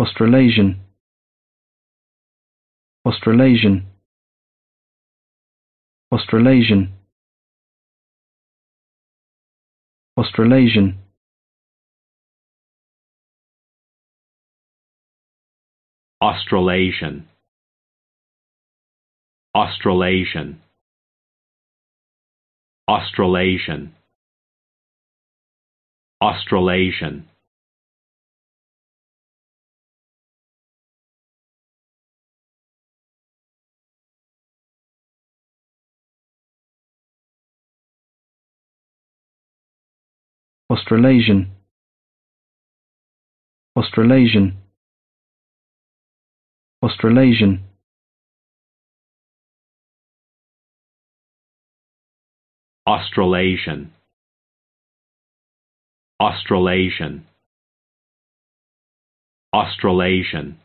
australasian australasian australasian australasian Australasian Australasian Australasian Australasian australasian australasian australasian Australasian Australasian Australasian